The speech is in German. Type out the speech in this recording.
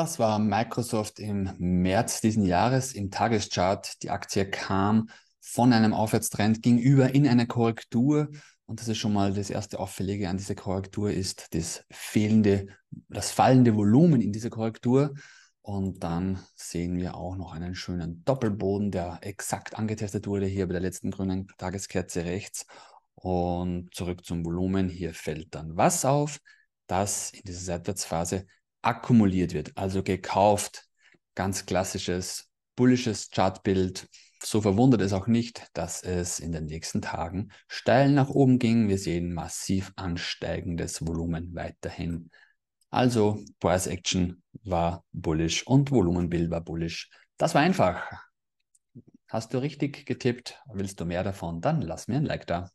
Das war Microsoft im März diesen Jahres im Tageschart. Die Aktie kam von einem Aufwärtstrend gegenüber in eine Korrektur. Und das ist schon mal das erste Auffällige an dieser Korrektur ist das fehlende, das fallende Volumen in dieser Korrektur. Und dann sehen wir auch noch einen schönen Doppelboden, der exakt angetestet wurde hier bei der letzten grünen Tageskerze rechts. Und zurück zum Volumen. Hier fällt dann was auf, dass in dieser Seitwärtsphase akkumuliert wird, also gekauft. Ganz klassisches bullisches Chartbild. So verwundert es auch nicht, dass es in den nächsten Tagen steil nach oben ging. Wir sehen massiv ansteigendes Volumen weiterhin. Also Price Action war bullisch und Volumenbild war bullisch. Das war einfach. Hast du richtig getippt? Willst du mehr davon? Dann lass mir ein Like da.